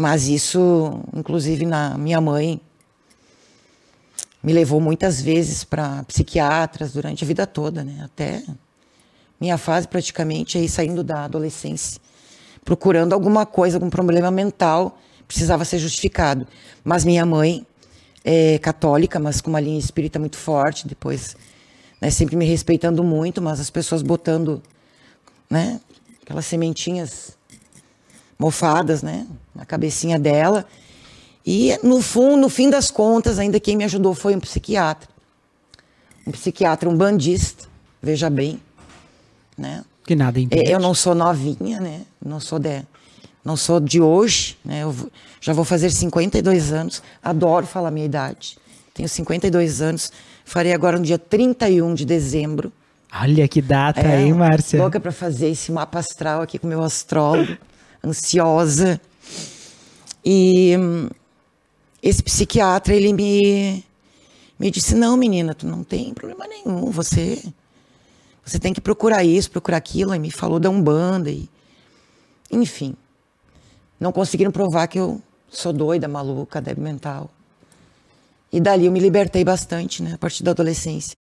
Mas isso, inclusive, na minha mãe me levou muitas vezes para psiquiatras durante a vida toda, né? Até minha fase praticamente aí saindo da adolescência, procurando alguma coisa, algum problema mental, precisava ser justificado. Mas minha mãe é católica, mas com uma linha espírita muito forte, depois né, sempre me respeitando muito, mas as pessoas botando, né, aquelas sementinhas mofadas, né? cabecinha dela. E no fundo, no fim das contas, ainda quem me ajudou foi um psiquiatra. Um psiquiatra, um bandista, veja bem, né? Que nada impede. É, eu não sou novinha, né? Não sou de não sou de hoje, né? Eu já vou fazer 52 anos. Adoro falar minha idade. Tenho 52 anos. Farei agora no dia 31 de dezembro. Olha que data, é, Márcia? Louca para fazer esse mapa astral aqui com meu astrólogo, ansiosa. E hum, esse psiquiatra, ele me, me disse, não, menina, tu não tem problema nenhum, você, você tem que procurar isso, procurar aquilo. E me falou da Umbanda, e, enfim. Não conseguiram provar que eu sou doida, maluca, débil mental. E dali eu me libertei bastante, né, a partir da adolescência.